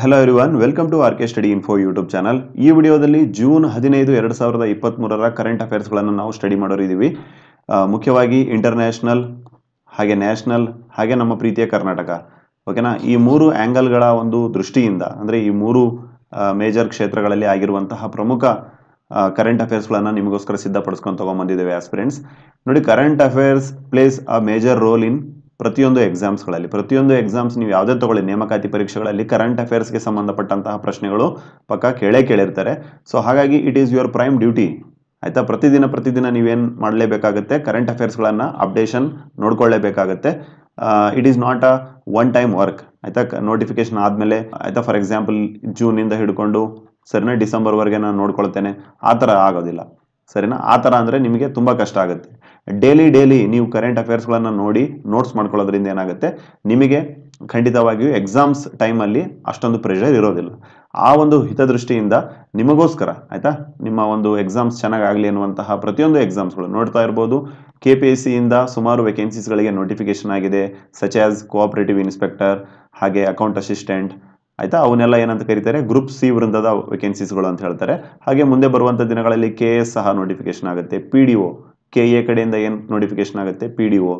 hello ಎರಿ welcome to R K study info YouTube channel ಈ ವಿಡಿಯೋದಲ್ಲಿ ಜೂನ್ ಹದಿನೈದು ಎರಡು ಸಾವಿರದ ಇಪ್ಪತ್ತ್ಮೂರರ ಕರೆಂಟ್ ಅಫೇರ್ಸ್ಗಳನ್ನು ನಾವು ಸ್ಟಡಿ ಮಾಡೋರಿದ್ದೀವಿ ಮುಖ್ಯವಾಗಿ ಇಂಟರ್ನ್ಯಾಷನಲ್ ಹಾಗೆ ನ್ಯಾಷನಲ್ ಹಾಗೆ ನಮ್ಮ ಪ್ರೀತಿಯ ಕರ್ನಾಟಕ ಓಕೆನಾ ಈ ಮೂರು ಆ್ಯಂಗಲ್ಗಳ ಒಂದು ದೃಷ್ಟಿಯಿಂದ ಅಂದರೆ ಈ ಮೂರು ಮೇಜರ್ ಕ್ಷೇತ್ರಗಳಲ್ಲಿ ಆಗಿರುವಂತಹ ಪ್ರಮುಖ ಕರೆಂಟ್ ಅಫೇರ್ಸ್ಗಳನ್ನು ನಿಮಗೋಸ್ಕರ ಸಿದ್ಧಪಡಿಸ್ಕೊಂಡು ತೊಗೊಂಬಂದಿದ್ದೇವೆ ಆಸ್ಪಿರೆಂಟ್ಸ್ ನೋಡಿ current affairs plays a major role in ಪ್ರತಿಯೊಂದು ಎಕ್ಸಾಮ್ಸ್ಗಳಲ್ಲಿ ಪ್ರತಿಯೊಂದು ಎಕ್ಸಾಮ್ಸ್ ನೀವು ಯಾವುದೇ ತಗೊಳ್ಳಿ ನೇಮಕಾತಿ ಪರೀಕ್ಷೆಗಳಲ್ಲಿ ಕರೆಂಟ್ ಅಫೇರ್ಸ್ಗೆ ಸಂಬಂಧಪಟ್ಟಂತಹ ಪ್ರಶ್ನೆಗಳು ಪಕ್ಕ ಕೇಳೇ ಕೇಳಿರ್ತಾರೆ ಸೊ ಹಾಗಾಗಿ it is your prime duty ಆಯಿತಾ ಪ್ರತಿದಿನ ಪ್ರತಿದಿನ ನೀವೇನು ಮಾಡಲೇಬೇಕಾಗುತ್ತೆ ಕರೆಂಟ್ ಅಫೇರ್ಸ್ಗಳನ್ನು ಅಪ್ಡೇಷನ್ ನೋಡ್ಕೊಳ್ಳೇಬೇಕಾಗುತ್ತೆ it uh, is not a one time work ಆಯಿತಾ ನೋಟಿಫಿಕೇಶನ್ ಆದಮೇಲೆ ಆಯಿತಾ ಫಾರ್ ಎಕ್ಸಾಂಪಲ್ ಜೂನಿಂದ ಹಿಡ್ಕೊಂಡು ಸರಿನಾ ಡಿಸೆಂಬರ್ವರೆಗೆ ನಾನು ನೋಡ್ಕೊಳ್ತೇನೆ ಆ ಥರ ಆಗೋದಿಲ್ಲ ಸರಿನಾ ಆ ಥರ ಅಂದರೆ ನಿಮಗೆ ತುಂಬ ಕಷ್ಟ ಆಗುತ್ತೆ ಡೇಲಿ ಡೇಲಿ ನೀವು ಕರೆಂಟ್ ಅಫೇರ್ಸ್ಗಳನ್ನು ನೋಡಿ ನೋಟ್ಸ್ ಮಾಡ್ಕೊಳ್ಳೋದ್ರಿಂದ ಏನಾಗುತ್ತೆ ನಿಮಗೆ ಖಂಡಿತವಾಗಿಯೂ ಎಕ್ಸಾಮ್ಸ್ ಟೈಮಲ್ಲಿ ಅಷ್ಟೊಂದು ಪ್ರೆಷರ್ ಇರೋದಿಲ್ಲ ಆ ಒಂದು ಹಿತದೃಷ್ಟಿಯಿಂದ ನಿಮಗೋಸ್ಕರ ಆಯಿತಾ ನಿಮ್ಮ ಒಂದು ಎಕ್ಸಾಮ್ಸ್ ಚೆನ್ನಾಗಾಗಲಿ ಅನ್ನುವಂತಹ ಪ್ರತಿಯೊಂದು ಎಕ್ಸಾಮ್ಸ್ಗಳು ನೋಡ್ತಾ ಇರ್ಬೋದು ಕೆ ಪಿ ಎಸ್ ಸಿಯಿಂದ ಸುಮಾರು ವೇಕೆನ್ಸೀಸ್ಗಳಿಗೆ ನೋಟಿಫಿಕೇಶನ್ ಆಗಿದೆ ಸಚ್ ಆಸ್ ಕೋಆಪರೇಟಿವ್ ಇನ್ಸ್ಪೆಕ್ಟರ್ ಹಾಗೆ ಅಕೌಂಟ್ ಅಸಿಸ್ಟೆಂಟ್ ಆಯಿತಾ ಅವನ್ನೆಲ್ಲ ಏನಂತ ಕರೀತಾರೆ ಗ್ರೂಪ್ ಸಿ ವೃಂದದ ವೇಕೆನ್ಸೀಸ್ಗಳು ಅಂತ ಹೇಳ್ತಾರೆ ಹಾಗೆ ಮುಂದೆ ಬರುವಂಥ ದಿನಗಳಲ್ಲಿ ಕೆ ಎಸ್ ಸಹ ನೋಟಿಫಿಕೇಶನ್ ಆಗುತ್ತೆ P D O K A ಕಡೆಯಿಂದ ಏನು ನೋಟಿಫಿಕೇಶನ್ ಆಗುತ್ತೆ ಪಿ ಡಿ ಒ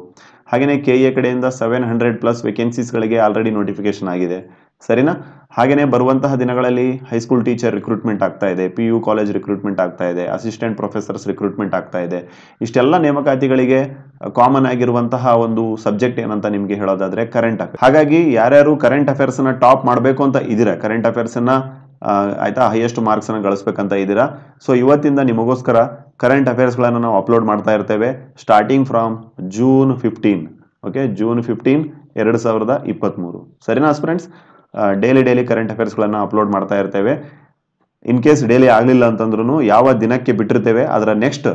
ಹಾಗೆಯೇ ಕೆ ಎ ಕಡೆಯಿಂದ ಸೆವೆನ್ ಹಂಡ್ರೆಡ್ ಪ್ಲಸ್ ವೇಕೆನ್ಸೀಸ್ಗಳಿಗೆ ಆಲ್ರೆಡಿ ನೋಟಿಫಿಕೇಶನ್ ಆಗಿದೆ ಸರಿನಾ ಹಾಗೆಯೇ ಬರುವಂತಹ ದಿನಗಳಲ್ಲಿ ಹೈಸ್ಕೂಲ್ ಟೀಚರ್ ರಿಕ್ರೂಟ್ಮೆಂಟ್ ಆಗ್ತಾ ಇದೆ ಪಿ ಯು ಕಾಲೇಜ್ ರಿಕ್ರೂಟ್ಮೆಂಟ್ ಆಗ್ತಾ ಇದೆ ಅಸಿಸ್ಟೆಂಟ್ ಪ್ರೊಫೆಸರ್ಸ್ ರಿಕ್ರೂಟ್ಮೆಂಟ್ ಆಗ್ತಾ ಇದೆ ಇಷ್ಟೆಲ್ಲ ನೇಮಕಾತಿಗಳಿಗೆ ಕಾಮನ್ ಆಗಿರುವಂತಹ ಒಂದು ಸಬ್ಜೆಕ್ಟ್ ಏನಂತ ನಿಮಗೆ ಹೇಳೋದಾದ್ರೆ ಕರೆಂಟ್ ಅಫೇರ್ ಹಾಗಾಗಿ ಯಾರ್ಯಾರು ಕರೆಂಟ್ ಅಫೇರ್ಸ್ನ ಟಾಪ್ ಮಾಡಬೇಕು ಅಂತ ಇದ್ದೀರಾ ಕರೆಂಟ್ ಅಫೇರ್ಸನ್ನು ಆಯ್ತಾ ಹೈಯೆಸ್ಟ್ ಮಾರ್ಕ್ಸನ್ನು ಗಳಿಸ್ಬೇಕಂತ ಇದ್ದೀರಾ ಸೊ ಇವತ್ತಿಂದ ನಿಮಗೋಸ್ಕರ ಕರೆಂಟ್ ಅಫೇರ್ಸ್ಗಳನ್ನು ನಾವು ಅಪ್ಲೋಡ್ ಮಾಡ್ತಾ ಇರ್ತೇವೆ starting from June fifteen okay June fifteen ಎರಡು ಸಾವಿರದ ಇಪ್ಪತ್ತ್ಮೂರು ಸರಿನಾ ಫ್ರೆಂಡ್ಸ್ ಡೈಲಿ ಡೈಲಿ ಕರೆಂಟ್ ಅಫೇರ್ಸ್ಗಳನ್ನು ಅಪ್ಲೋಡ್ ಮಾಡ್ತಾ ಇರ್ತೇವೆ ಇನ್ ಕೇಸ್ ಡೈಲಿ ಆಗಲಿಲ್ಲ ಅಂತಂದ್ರೂ ಯಾವ ದಿನಕ್ಕೆ ಬಿಟ್ಟಿರ್ತೇವೆ ಅದರ ನೆಕ್ಸ್ಟ್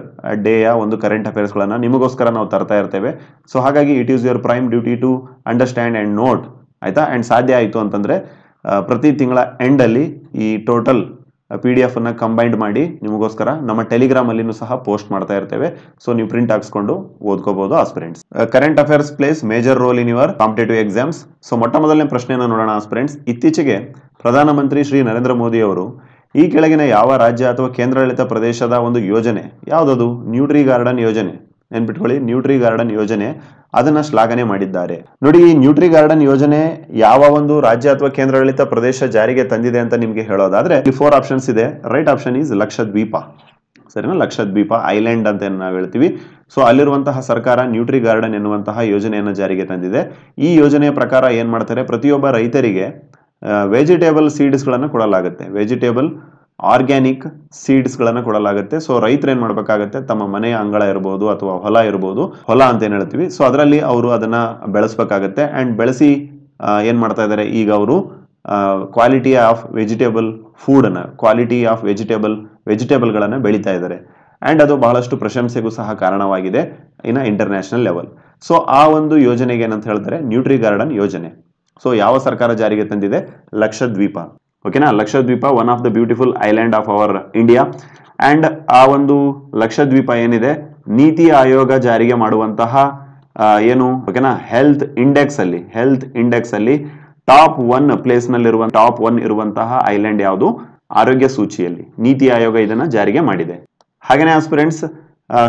ಡೇಯ ಒಂದು ಕರೆಂಟ್ ಅಫೇರ್ಸ್ಗಳನ್ನು ನಿಮಗೋಸ್ಕರ ನಾವು ತರ್ತಾ ಇರ್ತೇವೆ ಸೊ ಹಾಗಾಗಿ it is your prime duty to understand and note ಆಯಿತಾ ಆ್ಯಂಡ್ ಸಾಧ್ಯ ಆಯಿತು ಅಂತಂದರೆ ಪ್ರತಿ ತಿಂಗಳ ಎಂಡಲ್ಲಿ ಈ ಟೋಟಲ್ ಪಿ ಡಿ ಎಫನ್ನು ಕಂಬೈಂಡ್ ಮಾಡಿ ನಿಮಗೋಸ್ಕರ ನಮ್ಮ ಅಲ್ಲಿನೂ ಸಹ ಪೋಸ್ಟ್ ಮಾಡ್ತಾ ಇರ್ತೇವೆ ಸೊ ನೀವು ಪ್ರಿಂಟ್ ಹಾಕ್ಸ್ಕೊಂಡು ಓದ್ಕೋಬಹುದು aspirants current affairs plays major role in your competitive exams so ಮೊಟ್ಟ ಮೊದಲನೇ ಪ್ರಶ್ನೆಯನ್ನು ನೋಡೋಣ ಆಸ್ಪಿರೆಂಟ್ಸ್ ಇತ್ತೀಚೆಗೆ ಪ್ರಧಾನಮಂತ್ರಿ ಶ್ರೀ ನರೇಂದ್ರ ಮೋದಿ ಅವರು ಈ ಕೆಳಗಿನ ಯಾವ ರಾಜ್ಯ ಅಥವಾ ಕೇಂದ್ರಾಡಳಿತ ಪ್ರದೇಶದ ಒಂದು ಯೋಜನೆ ಯಾವುದದು ನ್ಯೂಟ್ರಿ ಗಾರ್ಡನ್ ಯೋಜನೆ ನೆನ್ಪಿಟ್ಕೊಳ್ಳಿ ನ್ಯೂಟ್ರಿ ಗಾರ್ಡನ್ ಯೋಜನೆ ಅದನ್ನ ಶ್ಲಾಘನೆ ಮಾಡಿದ್ದಾರೆ ನೋಡಿ ಈ ನ್ಯೂಟ್ರಿ ಗಾರ್ಡನ್ ಯೋಜನೆ ಯಾವ ಒಂದು ರಾಜ್ಯ ಅಥವಾ ಕೇಂದ್ರಾಡಳಿತ ಪ್ರದೇಶ ಜಾರಿಗೆ ತಂದಿದೆ ಅಂತ ನಿಮ್ಗೆ ಹೇಳೋದಾದ್ರೆ ಇಲ್ಲಿ ಫೋರ್ ಆಪ್ಷನ್ಸ್ ಇದೆ ರೈಟ್ ಆಪ್ಷನ್ ಈಸ್ ಲಕ್ಷದ್ವೀಪ ಸರಿನಾ ದ್ವೀಪ ಐಲ್ಯಾಂಡ್ ಅಂತ ನಾವು ಹೇಳ್ತೀವಿ ಸೊ ಅಲ್ಲಿರುವಂತಹ ಸರ್ಕಾರ ನ್ಯೂಟ್ರಿ ಗಾರ್ಡನ್ ಎನ್ನುವಂತಹ ಯೋಜನೆಯನ್ನು ಜಾರಿಗೆ ತಂದಿದೆ ಈ ಯೋಜನೆಯ ಪ್ರಕಾರ ಏನ್ ಮಾಡ್ತಾರೆ ಪ್ರತಿಯೊಬ್ಬ ರೈತರಿಗೆ ವೆಜಿಟೇಬಲ್ ಸೀಡ್ಸ್ ಗಳನ್ನ ಕೊಡಲಾಗುತ್ತೆ ವೆಜಿಟೇಬಲ್ ಆರ್ಗ್ಯಾನಿಕ್ ಸೀಡ್ಸ್ಗಳನ್ನು ಕೊಡಲಾಗುತ್ತೆ ಸೊ ರೈತರು ಏನು ಮಾಡಬೇಕಾಗುತ್ತೆ ತಮ್ಮ ಮನೆಯ ಅಂಗಳ ಇರ್ಬೋದು ಅಥವಾ ಹೊಲ ಇರ್ಬೋದು ಹೊಲ ಅಂತ ಏನು ಹೇಳ್ತೀವಿ ಸೊ ಅದರಲ್ಲಿ ಅವರು ಅದನ್ನು ಬೆಳೆಸ್ಬೇಕಾಗತ್ತೆ ಆ್ಯಂಡ್ ಬೆಳೆಸಿ ಏನು ಮಾಡ್ತಾ ಇದ್ದಾರೆ ಈಗ ಅವರು ಕ್ವಾಲಿಟಿ ಆಫ್ ವೆಜಿಟೇಬಲ್ ಫೂಡನ್ನು ಕ್ವಾಲಿಟಿ ಆಫ್ ವೆಜಿಟೇಬಲ್ ವೆಜಿಟೇಬಲ್ಗಳನ್ನು ಬೆಳೀತಾ ಇದ್ದಾರೆ ಆ್ಯಂಡ್ ಅದು ಬಹಳಷ್ಟು ಪ್ರಶಂಸೆಗೂ ಸಹ ಕಾರಣವಾಗಿದೆ ಇನ್ನು ಇಂಟರ್ನ್ಯಾಷನಲ್ ಲೆವೆಲ್ ಸೊ ಆ ಒಂದು ಯೋಜನೆಗೆ ಏನಂತ ಹೇಳ್ತಾರೆ ನ್ಯೂಟ್ರಿ ಗಾರ್ಡನ್ ಯೋಜನೆ ಸೊ ಯಾವ ಸರ್ಕಾರ ಜಾರಿಗೆ ತಂದಿದೆ ಲಕ್ಷದ್ವೀಪ ಓಕೆನಾ Lakshadweep one of the beautiful island of our India and ಆ ಒಂದು ಲಕ್ಷದ್ವೀಪ ಏನಿದೆ ನೀತಿ ಆಯೋಗ ಜಾರಿಗೆ ಮಾಡುವಂತಹ ಏನು ಓಕೆನಾ ಹೆಲ್ತ್ ಇಂಡೆಕ್ಸ್ ಅಲ್ಲಿ ಹೆಲ್ತ್ ಇಂಡೆಕ್ಸ್ ಅಲ್ಲಿ ಟಾಪ್ ಒನ್ ಪ್ಲೇಸ್ ನಲ್ಲಿರುವ ಟಾಪ್ ಒನ್ ಇರುವಂತಹ ಐಲ್ಯಾಂಡ್ ಯಾವುದು ಆರೋಗ್ಯ ಸೂಚಿಯಲ್ಲಿ ನೀತಿ ಆಯೋಗ ಇದನ್ನ ಜಾರಿಗೆ ಮಾಡಿದೆ ಹಾಗೇನೆ ಆಸ್ಪಿರೆಂಟ್ಸ್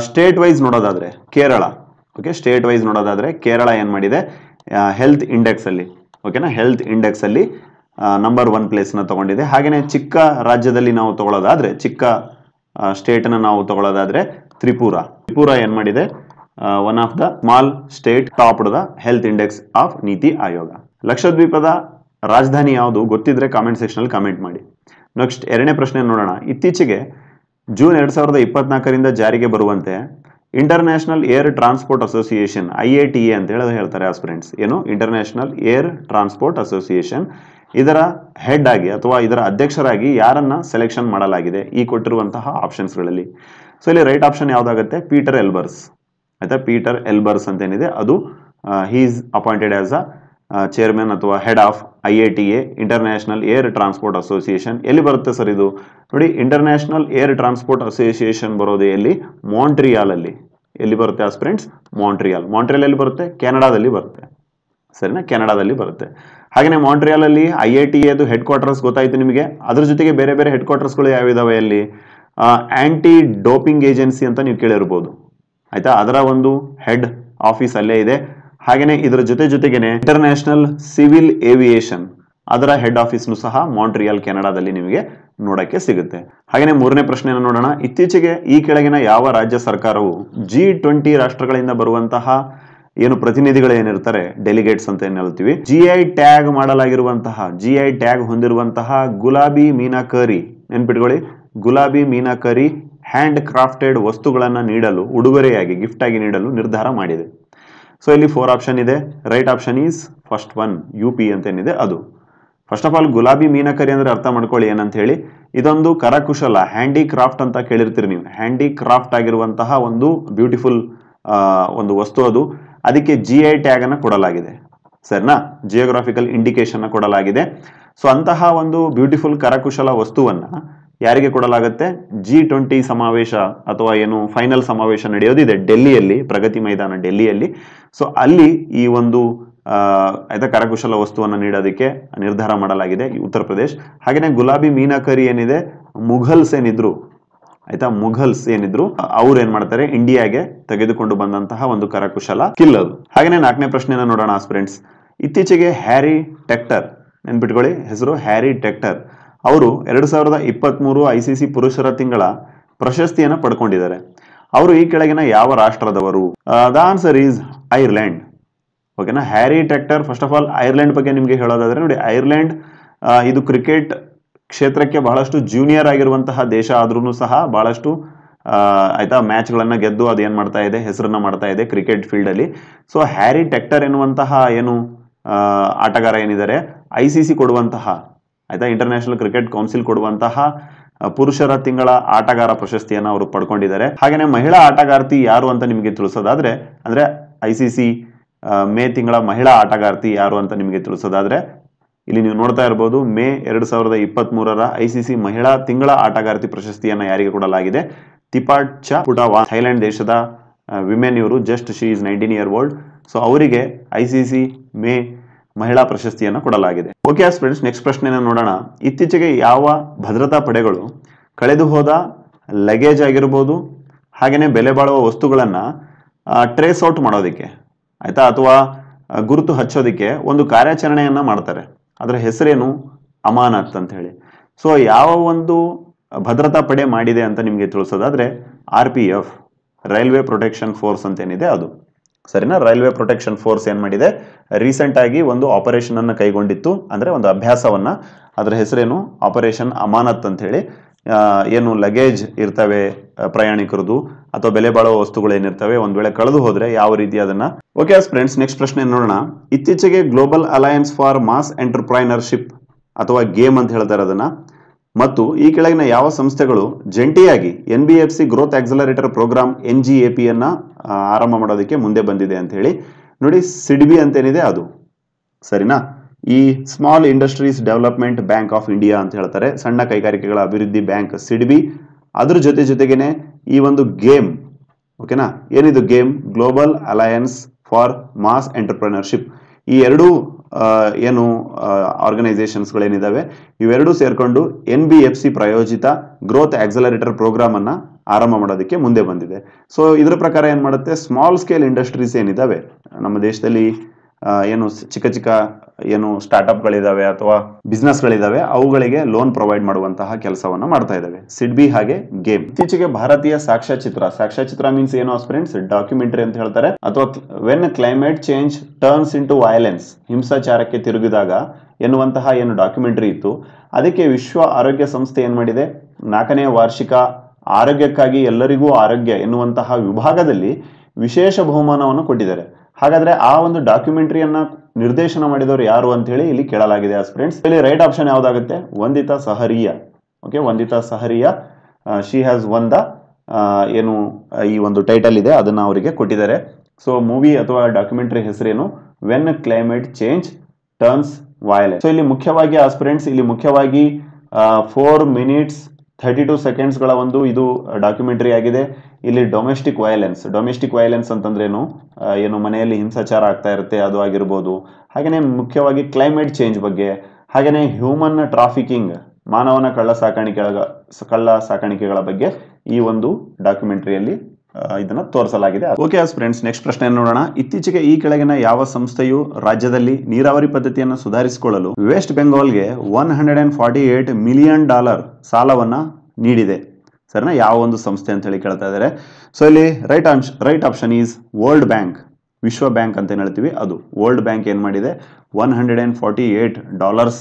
ಸ್ಟೇಟ್ ವೈಸ್ ನೋಡೋದಾದ್ರೆ ಕೇರಳ ಓಕೆ ಸ್ಟೇಟ್ ವೈಸ್ ನೋಡೋದಾದ್ರೆ ಕೇರಳ ಏನ್ ಮಾಡಿದೆ ಹೆಲ್ತ್ ಇಂಡೆಕ್ಸ್ ಅಲ್ಲಿ ಓಕೆನಾ ಹೆಲ್ತ್ ಇಂಡೆಕ್ಸ್ ಅಲ್ಲಿ ನಂಬರ್ ಒನ್ ಪ್ಲೇಸ್ನ ತೊಗೊಂಡಿದೆ ಹಾಗೆಯೇ ಚಿಕ್ಕ ರಾಜ್ಯದಲ್ಲಿ ನಾವು ತಗೊಳ್ಳೋದಾದ್ರೆ ಚಿಕ್ಕ ಸ್ಟೇಟನ್ನು ನಾವು ತಗೊಳ್ಳೋದಾದ್ರೆ ತ್ರಿಪುರ ತ್ರಿಪುರ ಏನು ಮಾಡಿದೆ one of the small state topped the health index of NITI Aayog ಲಕ್ಷದ್ವೀಪದ ರಾಜಧಾನಿ ಯಾವುದು ಗೊತ್ತಿದ್ರೆ ಕಾಮೆಂಟ್ ಅಲ್ಲಿ ಕಾಮೆಂಟ್ ಮಾಡಿ ನೆಕ್ಸ್ಟ್ ಎರಡನೇ ಪ್ರಶ್ನೆ ನೋಡೋಣ ಇತ್ತೀಚೆಗೆ ಜೂನ್ ಎರಡು ಸಾವಿರದ ಇಪ್ಪತ್ನಾಲ್ಕರಿಂದ ಜಾರಿಗೆ ಬರುವಂತೆ International Air Transport Association I A T A ಅಂತ ಹೇಳೋದು ಹೇಳ್ತಾರೆ ಆಸ್ಪಿರೆಂಟ್ಸ್ ಏನು ಇಂಟರ್ನ್ಯಾಷನಲ್ ಏರ್ ಟ್ರಾನ್ಸ್ಪೋರ್ಟ್ ಅಸೋಸಿಯೇಷನ್ ಇದರ ಹೆಡ್ ಆಗಿ ಅಥವಾ ಇದರ ಅಧ್ಯಕ್ಷರಾಗಿ ಯಾರನ್ನ ಸೆಲೆಕ್ಷನ್ ಮಾಡಲಾಗಿದೆ ಈ ಕೊಟ್ಟಿರುವಂತಹ ಆಪ್ಷನ್ಸ್ಗಳಲ್ಲಿ ಸೊ ಇಲ್ಲಿ ರೈಟ್ ಆಪ್ಷನ್ ಯಾವ್ದಾಗುತ್ತೆ ಪೀಟರ್ ಎಲ್ಬರ್ಸ್ ಆಯ್ತಾ ಪೀಟರ್ ಎಲ್ಬರ್ಸ್ ಅಂತ ಏನಿದೆ ಅದು is appointed as a chairman ಅಥವಾ head of I A T A International Air Transport Association ಎಲ್ಲಿ ಬರುತ್ತೆ ಸರ್ ಇದು ನೋಡಿ ಇಂಟರ್ನ್ಯಾಷನಲ್ ಏರ್ ಟ್ರಾನ್ಸ್ಪೋರ್ಟ್ ಅಸೋಸಿಯೇಷನ್ ಬರೋದು ಎಲ್ಲಿ ಮಾಂಟ್ರಿಯಾಲಲ್ಲಿ ಎಲ್ಲಿ ಬರುತ್ತೆ ಆಸ್ ಫ್ರೆಂಡ್ಸ್ ಮಾಂಟ್ರಿಯಾಲ್ ಮಾಂಟ್ರಿಯಲ್ ಎಲ್ಲಿ ಬರುತ್ತೆ ಕೆನಡಾದಲ್ಲಿ ಬರುತ್ತೆ ಸರಿನಾ ಕೆನಡಾದಲ್ಲಿ ಬರುತ್ತೆ ಮಾಂಟ್ರಿಯಲ್ ಅಲ್ಲಿ ಐ ಐ ಟಿ ಎದು ಹೆಡ್ ಕ್ವಾರ್ಟರ್ಸ್ ಗೊತ್ತಾಯಿತು ನಿಮಗೆ ಅದರ ಜೊತೆಗೆ ಬೇರೆ ಬೇರೆ ಹೆಡ್ ಕ್ವಾರ್ಟರ್ಸ್ಗಳು ಯಾವಿದಾವೆ ಅಲ್ಲಿ ಆಂಟಿ ಡೋಪಿಂಗ್ ಏಜೆನ್ಸಿ ಅಂತ ನೀವು ಕೇಳಿರ್ಬೋದು ಆಯಿತಾ ಅದರ ಒಂದು ಹೆಡ್ ಆಫೀಸ್ ಅಲ್ಲೇ ಇದೆ ಹಾಗೆಯೇ ಇದರ ಜೊತೆ ಜೊತೆಗೇನೆ ಇಂಟರ್ನ್ಯಾಷನಲ್ ಸಿವಿಲ್ ಏವಿಯೇಷನ್ ಅದರ ಹೆಡ್ ಆಫೀಸ್ನು ಸಹ ಮಾಂಟ್ರಿಯಲ್ ಕೆನಡಾದಲ್ಲಿ ನಿಮಗೆ ನೋಡಕ್ಕೆ ಸಿಗುತ್ತೆ ಹಾಗೆಯೇ ಮೂರನೇ ಪ್ರಶ್ನೆಯನ್ನು ನೋಡೋಣ ಇತ್ತೀಚೆಗೆ ಈ ಕೆಳಗಿನ ಯಾವ ರಾಜ್ಯ ಸರ್ಕಾರವು ಜಿ ಟ್ವೆಂಟಿ ರಾಷ್ಟ್ರಗಳಿಂದ ಬರುವಂತಹ ಏನು ಏನಿರ್ತಾರೆ ಡೆಲಿಗೇಟ್ಸ್ ಅಂತ ಏನ್ ಹೇಳ್ತೀವಿ ಜಿ ಐ ಟ್ಯಾಗ್ ಮಾಡಲಾಗಿರುವಂತಹ ಜಿ ಐ ಟ್ಯಾಗ್ ಹೊಂದಿರುವಂತಹ ಗುಲಾಬಿ ಮೀನಾಕರಿ ನೆನ್ಪಿಟ್ಕೊಳ್ಳಿ ಗುಲಾಬಿ ಮೀನಾಕರಿ ಹ್ಯಾಂಡ್ ಕ್ರಾಫ್ಟೆಡ್ ವಸ್ತುಗಳನ್ನು ನೀಡಲು ಉಡುಗೊರೆಯಾಗಿ ಗಿಫ್ಟ್ ಆಗಿ ನೀಡಲು ನಿರ್ಧಾರ ಮಾಡಿದೆ ಸೊ ಇಲ್ಲಿ ಫೋರ್ ಆಪ್ಷನ್ ಇದೆ right option is first one U P ಅಂತ ಏನಿದೆ ಅದು ಫಸ್ಟ್ ಆಫ್ ಆಲ್ ಗುಲಾಬಿ ಮೀನಕರಿ ಅಂದ್ರೆ ಅರ್ಥ ಮಾಡ್ಕೊಳ್ಳಿ ಏನಂತ ಹೇಳಿ ಇದೊಂದು ಕರಕುಶಲ ಹ್ಯಾಂಡಿ ಕ್ರಾಫ್ಟ್ ಅಂತ ಕೇಳಿರ್ತೀರಿ ನೀವು ಹ್ಯಾಂಡಿ ಕ್ರಾಫ್ಟ್ ಆಗಿರುವಂತಹ ಒಂದು ಬ್ಯೂಟಿಫುಲ್ ಒಂದು ವಸ್ತು ಅದು ಅದಕ್ಕೆ ಜಿ ಐ ಟ್ಯಾಗ್ ಅನ್ನು ಕೊಡಲಾಗಿದೆ ಸರಿನಾ ಜಿಯೋಗ್ರಾಫಿಕಲ್ ಇಂಡಿಕೇಶನ್ ಕೊಡಲಾಗಿದೆ ಸೊ ಅಂತಹ ಒಂದು ಬ್ಯೂಟಿಫುಲ್ ಕರಕುಶಲ ವಸ್ತುವನ್ನು ಯಾರಿಗೆ ಕೊಡಲಾಗುತ್ತೆ ಜಿ ಟ್ವೆಂಟಿ ಸಮಾವೇಶ ಅಥವಾ ಏನು ಫೈನಲ್ ಸಮಾವೇಶ ನಡೆಯೋದಿದೆ ಡೆಲ್ಲಿಯಲ್ಲಿ ಪ್ರಗತಿ ಮೈದಾನ ಡೆಲ್ಲಿಯಲ್ಲಿ ಸೊ ಅಲ್ಲಿ ಈ ಒಂದು ಆಯ್ತಾ ಕರಕುಶಲ ವಸ್ತುವನ್ನು ನೀಡೋದಕ್ಕೆ ನಿರ್ಧಾರ ಮಾಡಲಾಗಿದೆ ಉತ್ತರ ಪ್ರದೇಶ ಹಾಗೆಯೇ ಗುಲಾಬಿ ಮೀನಾಕರಿ ಏನಿದೆ ಮುಘಲ್ಸ್ ಏನಿದ್ರು ಆಯ್ತಾ ಮುಘಲ್ಸ್ ಏನಿದ್ರು ಅವ್ರು ಏನ್ ಮಾಡ್ತಾರೆ ಇಂಡಿಯಾಗೆ ತೆಗೆದುಕೊಂಡು ಬಂದಂತಹ ಒಂದು ಕರಕುಶಲ ತಿಲ್ಲದು ಹಾಗೆ ನಾಲ್ಕನೇ ಪ್ರಶ್ನೆನ ನೋಡೋಣ ಫ್ರೆಂಡ್ಸ್ ಇತ್ತೀಚೆಗೆ ಹ್ಯಾರಿ ಟೆಕ್ಟರ್ ನೆನ್ಪಿಟ್ಕೊಳ್ಳಿ ಹೆಸರು ಹ್ಯಾರಿ ಟೆಕ್ಟರ್ ಅವರು ಎರಡು ಸಾವಿರದ ಮೂರು ಐ ಸಿ ಸಿ ಪುರುಷರ ತಿಂಗಳ ಪ್ರಶಸ್ತಿಯನ್ನು ಪಡ್ಕೊಂಡಿದ್ದಾರೆ ಅವರು ಈ ಕೆಳಗಿನ ಯಾವ ರಾಷ್ಟ್ರದವರು ದ ಆನ್ಸರ್ ಈಸ್ ಐರ್ಲೆಂಡ್ ಓಕೆನಾ Harry Tector first of all Ireland ಬಗ್ಗೆ ನಿಮಗೆ ಹೇಳೋದಾದ್ರೆ ನೋಡಿ ಐರ್ಲೆಂಡ್ ಇದು ಕ್ರಿಕೆಟ್ ಕ್ಷೇತ್ರಕ್ಕೆ ಬಹಳಷ್ಟು ಜೂನಿಯರ್ ಆಗಿರುವಂತಹ ದೇಶ ಆದ್ರೂ ಸಹ ಬಹಳಷ್ಟು ಮ್ಯಾಚ್ ಮ್ಯಾಚ್ಗಳನ್ನು ಗೆದ್ದು ಅದು ಏನು ಮಾಡ್ತಾ ಇದೆ ಹೆಸರನ್ನು ಮಾಡ್ತಾ ಇದೆ ಕ್ರಿಕೆಟ್ ಫೀಲ್ಡಲ್ಲಿ ಸೊ ಹ್ಯಾರಿ ಟೆಕ್ಟರ್ ಎನ್ನುವಂತಹ ಏನು ಆಟಗಾರ ಏನಿದ್ದಾರೆ ಐ ಸಿ ಸಿ ಕೊಡುವಂತಹ ಆಯಿತಾ ಇಂಟರ್ನ್ಯಾಷನಲ್ ಕ್ರಿಕೆಟ್ ಕೌನ್ಸಿಲ್ ಕೊಡುವಂತಹ ಪುರುಷರ ತಿಂಗಳ ಆಟಗಾರ ಪ್ರಶಸ್ತಿಯನ್ನು ಅವರು ಪಡ್ಕೊಂಡಿದ್ದಾರೆ ಹಾಗೆಯೇ ಮಹಿಳಾ ಆಟಗಾರ್ತಿ ಯಾರು ಅಂತ ನಿಮಗೆ ತಿಳಿಸೋದಾದರೆ ಅಂದರೆ ಐ ಸಿ ಸಿ ಮೇ ತಿಂಗಳ ಮಹಿಳಾ ಆಟಗಾರ್ತಿ ಯಾರು ಅಂತ ನಿಮಗೆ ತಿಳಿಸೋದಾದರೆ ಇಲ್ಲಿ ನೀವು ನೋಡ್ತಾ ಇರ್ಬೋದು ಮೇ ಎರಡು ಸಾವಿರದ ಇಪ್ಪತ್ತ್ ಐ ಸಿ ಸಿ ಮಹಿಳಾ ತಿಂಗಳ ಆಟಗಾರ್ತಿ ಪ್ರಶಸ್ತಿಯನ್ನು ಯಾರಿಗೆ ಕೊಡಲಾಗಿದೆ ತಿಪಾಟ್ ಚಾ ಪುಟಾವಾ ಥೈಲ್ಯಾಂಡ್ ದೇಶದ ವಿಮೆನ್ ಇವರು just she is nineteen year old so ಅವರಿಗೆ ಐ ಸಿ ಸಿ ಮೇ ಮಹಿಳಾ ಪ್ರಶಸ್ತಿಯನ್ನು ಕೊಡಲಾಗಿದೆ ಓಕೆ ಫ್ರೆಂಡ್ಸ್ ನೆಕ್ಸ್ಟ್ ಪ್ರಶ್ನೆಯನ್ನು ನೋಡೋಣ ಇತ್ತೀಚೆಗೆ ಯಾವ ಭದ್ರತಾ ಪಡೆಗಳು ಕಳೆದು ಹೋದ ಲಗೇಜ್ ಆಗಿರ್ಬೋದು ಹಾಗೆಯೇ ಬೆಲೆ ಬಾಳುವ ವಸ್ತುಗಳನ್ನು ಟ್ರೇಸ್ ಔಟ್ ಮಾಡೋದಕ್ಕೆ ಆಯಿತಾ ಅಥವಾ ಗುರುತು ಹಚ್ಚೋದಕ್ಕೆ ಒಂದು ಕಾರ್ಯಾಚರಣೆಯನ್ನು ಮಾಡ್ತಾರೆ ಅದರ ಹೆಸರೇನು ಅಮಾನತ್ ಅಂತ ಹೇಳಿ ಸೊ ಯಾವ ಒಂದು ಭದ್ರತಾ ಪಡೆ ಮಾಡಿದೆ ಅಂತ ನಿಮಗೆ ತಿಳಿಸೋದಾದರೆ R P F Railway Protection Force ಅಂತ ಏನಿದೆ ಅದು ಸರಿನಾ ರೈಲ್ವೆ ಪ್ರೊಟೆಕ್ಷನ್ ಫೋರ್ಸ್ ಏನು ಮಾಡಿದೆ ರೀಸೆಂಟ್ ಆಗಿ ಒಂದು ಆಪರೇಷನ್ ಕೈಗೊಂಡಿತ್ತು ಅಂದರೆ ಒಂದು ಅಭ್ಯಾಸವನ್ನು ಅದರ ಹೆಸರೇನು ಆಪರೇಷನ್ ಅಮಾನತ್ ಅಂತ ಹೇಳಿ ಏನು ಲಗೇಜ್ ಇರ್ತವೆ ಪ್ರಯಾಣಿಕರದು ಅಥವಾ ಬೆಲೆ ಬಾಳುವ ವಸ್ತುಗಳು ಏನಿರ್ತವೆ ಒಂದ್ ವೇಳೆ ಕಳೆದು ಹೋದ್ರೆ ಯಾವ ರೀತಿ ಅದನ್ನ ಓಕೆ ಫ್ರೆಂಡ್ಸ್ ನೆಕ್ಸ್ಟ್ ಪ್ರಶ್ನೆ ನೋಡೋಣ ಇತ್ತೀಚೆಗೆ Global Alliance for Mass Entrepreneurship ಅಥವಾ ಗೇಮ್ ಅಂತ ಹೇಳ್ತಾರೆ ಅದನ್ನ ಮತ್ತು ಈ ಕೆಳಗಿನ ಯಾವ ಸಂಸ್ಥೆಗಳು ಜಂಟಿಯಾಗಿ N B F C Growth Accelerator Programme N G A P ಅನ್ನ ಆರಂಭ ಮಾಡೋದಕ್ಕೆ ಮುಂದೆ ಬಂದಿದೆ ಅಂತ ಹೇಳಿ ನೋಡಿ ಸಿಡ್ಬಿ ಅಂತೇನಿದೆ ಅದು ಸರಿನಾ ಈ Small Industries Development Bank of India ಅಂತ ಹೇಳ್ತಾರೆ ಸಣ್ಣ ಕೈಗಾರಿಕೆಗಳ ಅಭಿವೃದ್ಧಿ ಬ್ಯಾಂಕ್ ಸಿಡ್ಬಿ ಅದ್ರ ಜೊತೆ ಜೊತೆಗೇನೆ ಈ ಒಂದು ಗೇಮ್ ಓಕೆನಾ ಏನಿದು GAME Global Alliance for Mass Entrepreneurship ಈ ಎರಡೂ ಏನು ಆರ್ಗನೈಸೇಷನ್ಸ್ಗಳೇನಿದ್ದಾವೆ ಇವೆರಡೂ ಸೇರಿಕೊಂಡು ಎನ್ ಬಿ ಎಫ್ ಸಿ ಪ್ರಾಯೋಜಿತ ಗ್ರೋತ್ ಆಕ್ಸಲರೇಟರ್ ಪ್ರೋಗ್ರಾಮನ್ನು ಆರಂಭ ಮಾಡೋದಕ್ಕೆ ಮುಂದೆ ಬಂದಿದೆ ಸೊ ಇದರ ಪ್ರಕಾರ ಏನು ಮಾಡುತ್ತೆ ಸ್ಮಾಲ್ ಸ್ಕೇಲ್ ಇಂಡಸ್ಟ್ರೀಸ್ ಏನಿದಾವೆ ನಮ್ಮ ದೇಶದಲ್ಲಿ ಏನು ಚಿಕ್ಕ ಚಿಕ್ಕ ಏನು ಸ್ಟಾರ್ಟ್ಅಪ್ಗಳಿದ್ದಾವೆ ಅಥವಾ ಬಿಸ್ನೆಸ್ಗಳಿದ್ದಾವೆ ಅವುಗಳಿಗೆ ಲೋನ್ ಪ್ರೊವೈಡ್ ಮಾಡುವಂತಹ ಕೆಲಸವನ್ನು ಮಾಡ್ತಾ ಇದ್ದಾವೆ ಸಿಡ್ಬಿ ಹಾಗೆ ಗೇಮ್ ಇತ್ತೀಚೆಗೆ ಭಾರತೀಯ ಸಾಕ್ಷ್ಯಚಿತ್ರ ಸಾಕ್ಷ್ಯಚಿತ್ರ ಮೀನ್ಸ್ ಏನು ಫ್ರೆಂಡ್ಸ್ ಡಾಕ್ಯುಮೆಂಟರಿ ಅಂತ ಹೇಳ್ತಾರೆ ಅಥವಾ when climate change turns into violence ಹಿಂಸಾಚಾರಕ್ಕೆ ತಿರುಗಿದಾಗ ಎನ್ನುವಂತಹ ಏನು ಡಾಕ್ಯುಮೆಂಟರಿ ಇತ್ತು ಅದಕ್ಕೆ ವಿಶ್ವ ಆರೋಗ್ಯ ಸಂಸ್ಥೆ ಏನ್ ಮಾಡಿದೆ ನಾಲ್ಕನೇ ವಾರ್ಷಿಕ ಆರೋಗ್ಯಕ್ಕಾಗಿ ಎಲ್ಲರಿಗೂ ಆರೋಗ್ಯ ಎನ್ನುವಂತಹ ವಿಭಾಗದಲ್ಲಿ ವಿಶೇಷ ಬಹುಮಾನವನ್ನು ಕೊಟ್ಟಿದ್ದಾರೆ ಹಾಗಾದ್ರೆ ಆ ಒಂದು ಡಾಕ್ಯುಮೆಂಟರಿಯನ್ನ ನಿರ್ದೇಶನ ಮಾಡಿದವರು ಯಾರು ಅಂತ ಹೇಳಿ ಇಲ್ಲಿ ಕೇಳಲಾಗಿದೆ ಫ್ರೆಂಡ್ಸ್ ಇಲ್ಲಿ ರೈಟ್ ಆಪ್ಷನ್ ಯಾವ್ದಾಗುತ್ತೆ Vandita Sahariya okay Vandita Sahariya she has one the ಏನು ಈ ಒಂದು ಟೈಟಲ್ ಇದೆ ಅದನ್ನು ಅವರಿಗೆ ಕೊಟ್ಟಿದ್ದಾರೆ ಸೊ ಮೂವಿ ಅಥವಾ ಡಾಕ್ಯುಮೆಂಟರಿ ಹೆಸರೇನು ವೆನ್ ಕ್ಲೈಮೇಟ್ ಚೇಂಜ್ ಟರ್ನ್ಸ್ ವಾಯ್ಲೆ ಸೊ ಇಲ್ಲಿ ಮುಖ್ಯವಾಗಿ ಫ್ರೆಂಡ್ಸ್ ಇಲ್ಲಿ ಮುಖ್ಯವಾಗಿ ಫೋರ್ ಮಿನಿಟ್ಸ್ ಥರ್ಟಿ ಟು ಸೆಕೆಂಡ್ಸ್ಗಳ ಒಂದು ಇದು ಡಾಕ್ಯುಮೆಂಟ್ರಿ ಆಗಿದೆ ಇಲ್ಲಿ ಡೊಮೆಸ್ಟಿಕ್ ವಯಲೆನ್ಸ್ ಡೊಮೆಸ್ಟಿಕ್ ವಯಲೆನ್ಸ್ ಅಂತಂದ್ರೇನು ಏನು ಮನೆಯಲ್ಲಿ ಹಿಂಸಾಚಾರ ಆಗ್ತಾ ಇರುತ್ತೆ ಅದು ಆಗಿರ್ಬೋದು ಹಾಗೆಯೇ ಮುಖ್ಯವಾಗಿ ಕ್ಲೈಮೇಟ್ ಚೇಂಜ್ ಬಗ್ಗೆ ಹಾಗೆಯೇ ಹ್ಯೂಮನ್ ಟ್ರಾಫಿಕಿಂಗ್ ಮಾನವನ ಕಳ್ಳ ಸಾಕಾಣಿಕೆಗಳ ಕಳ್ಳ ಸಾಕಾಣಿಕೆಗಳ ಬಗ್ಗೆ ಈ ಒಂದು ಡಾಕ್ಯುಮೆಂಟ್ರಿಯಲ್ಲಿ ಇದನ್ನು ತೋರಿಸಲಾಗಿದೆ ಓಕೆ ಫ್ರೆಂಡ್ಸ್ ನೆಕ್ಸ್ಟ್ ಪ್ರಶ್ನೆ ನೋಡೋಣ ಇತ್ತೀಚೆಗೆ ಈ ಕೆಳಗಿನ ಯಾವ ಸಂಸ್ಥೆಯು ರಾಜ್ಯದಲ್ಲಿ ನೀರಾವರಿ ಪದ್ಧತಿಯನ್ನು ಸುಧಾರಿಸಿಕೊಳ್ಳಲು ವೆಸ್ಟ್ ಬೆಂಗಾಲ್ಗೆ one hundred and forty eight million dollar ಸಾಲವನ್ನ ನೀಡಿದೆ ಸರಿನಾ ಯಾವ ಒಂದು ಸಂಸ್ಥೆ ಅಂತ ಹೇಳಿ ಕೇಳ್ತಾ ಇದ್ದಾರೆ ಸೊ ಇಲ್ಲಿ right on right option is World Bank ವಿಶ್ವ ಬ್ಯಾಂಕ್ ಅಂತ ಏನು ಹೇಳ್ತೀವಿ ಅದು ವರ್ಲ್ಡ್ ಬ್ಯಾಂಕ್ ಏನ್ ಮಾಡಿದೆ one hundred and forty eight dollars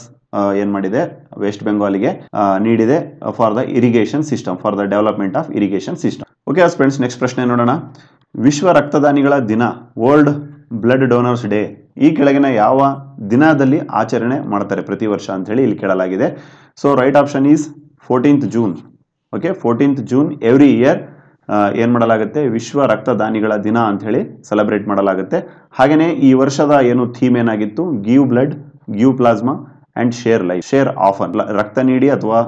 ಏನ್ ಮಾಡಿದೆ ವೆಸ್ಟ್ ಬೆಂಗಾಲ್ಗೆ ನೀಡಿದೆ for the irrigation system for the development of irrigation system okay as friends next ಪ್ರಶ್ನೆ ನೋಡೋಣ ವಿಶ್ವ ರಕ್ತದಾನಿಗಳ ದಿನ ವರ್ಲ್ಡ್ ಬ್ಲಡ್ ಡೋನರ್ಸ್ ಡೇ ಈ ಕೆಳಗಿನ ಯಾವ ದಿನದಲ್ಲಿ ಆಚರಣೆ ಮಾಡ್ತಾರೆ ಪ್ರತಿ ವರ್ಷ ಅಂತ ಹೇಳಿ ಇಲ್ಲಿ ಕೇಳಲಾಗಿದೆ so right option is fourteenth June okay fourteenth June every year ಏನು ಮಾಡಲಾಗುತ್ತೆ ವಿಶ್ವ ರಕ್ತದಾನಿಗಳ ದಿನ ಅಂಥೇಳಿ ಸೆಲೆಬ್ರೇಟ್ ಮಾಡಲಾಗುತ್ತೆ ಹಾಗೆಯೇ ಈ ವರ್ಷದ ಏನು ಥೀಮ್ ಏನಾಗಿತ್ತು give blood give plasma and share life share often ರಕ್ತ ನೀಡಿ ಅಥವಾ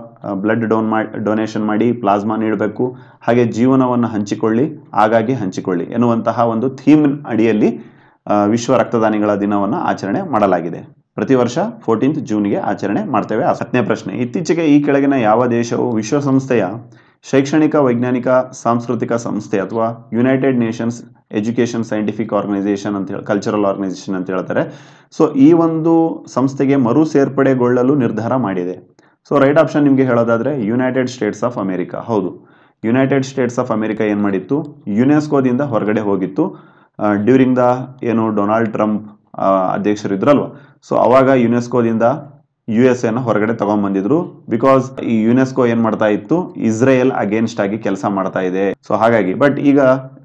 ಬ್ಲಡ್ ಡೋನ್ ಮಾಡಿ ಡೊನೇಷನ್ ಮಾಡಿ ಪ್ಲಾಸ್ಮಾ ನೀಡಬೇಕು ಹಾಗೆ ಜೀವನವನ್ನು ಹಂಚಿಕೊಳ್ಳಿ ಹಾಗಾಗಿ ಹಂಚಿಕೊಳ್ಳಿ ಎನ್ನುವಂತಹ ಒಂದು ಥೀಮ್ ಅಡಿಯಲ್ಲಿ ವಿಶ್ವ ರಕ್ತದಾನಿಗಳ ದಿನವನ್ನು ಆಚರಣೆ ಮಾಡಲಾಗಿದೆ ಪ್ರತಿ ವರ್ಷ ಫೋರ್ಟೀನ್ತ್ ಜೂನ್ಗೆ ಆಚರಣೆ ಮಾಡ್ತೇವೆ ಹತ್ತನೇ ಪ್ರಶ್ನೆ ಇತ್ತೀಚೆಗೆ ಈ ಕೆಳಗಿನ ಯಾವ ದೇಶವು ವಿಶ್ವಸಂಸ್ಥೆಯ ಶೈಕ್ಷಣಿಕ ವೈಜ್ಞಾನಿಕ ಸಾಂಸ್ಕೃತಿಕ ಸಂಸ್ಥೆ ಅಥವಾ United Nations Education Scientific Organisation ಅಂತ ಹೇಳಿ ಕಲ್ಚರಲ್ ಆರ್ಗನೈಸೇಷನ್ ಅಂತ ಹೇಳ್ತಾರೆ ಸೊ ಈ ಒಂದು ಸಂಸ್ಥೆಗೆ ಮರು ಸೇರ್ಪಡೆಗೊಳ್ಳಲು ನಿರ್ಧಾರ ಮಾಡಿದೆ ಸೊ ರೈಟ್ ಆಪ್ಷನ್ ನಿಮಗೆ ಹೇಳೋದಾದರೆ ಯುನೈಟೆಡ್ ಸ್ಟೇಟ್ಸ್ ಆಫ್ ಅಮೆರಿಕಾ ಹೌದು ಯುನೈಟೆಡ್ ಸ್ಟೇಟ್ಸ್ ಆಫ್ ಅಮೆರಿಕಾ ಏನು ಮಾಡಿತ್ತು ಯುನೆಸ್ಕೋದಿಂದ ಹೊರಗಡೆ ಹೋಗಿತ್ತು ಡ್ಯೂರಿಂಗ್ ದ ಏನು ಡೊನಾಲ್ಡ್ ಟ್ರಂಪ್ ಅಧ್ಯಕ್ಷರಿದ್ರಲ್ವ ಸೊ ಅವಾಗ ಯುನೆಸ್ಕೋದಿಂದ ಯು ಎಸ್ ಎನ ಹೊರಗಡೆ ತಗೊಂಡ್ಬಂದಿದ್ರು ಬಿಕಾಸ್ ಈ ಯುನೆಸ್ಕೋ ಏನ್ ಮಾಡ್ತಾ ಇತ್ತು ಇಸ್ರೇಲ್ ಅಗೇನ್ಸ್ಟ್ ಆಗಿ ಕೆಲಸ ಮಾಡ್ತಾ ಇದೆ ಸೊ ಹಾಗಾಗಿ ಬಟ್ ಈಗ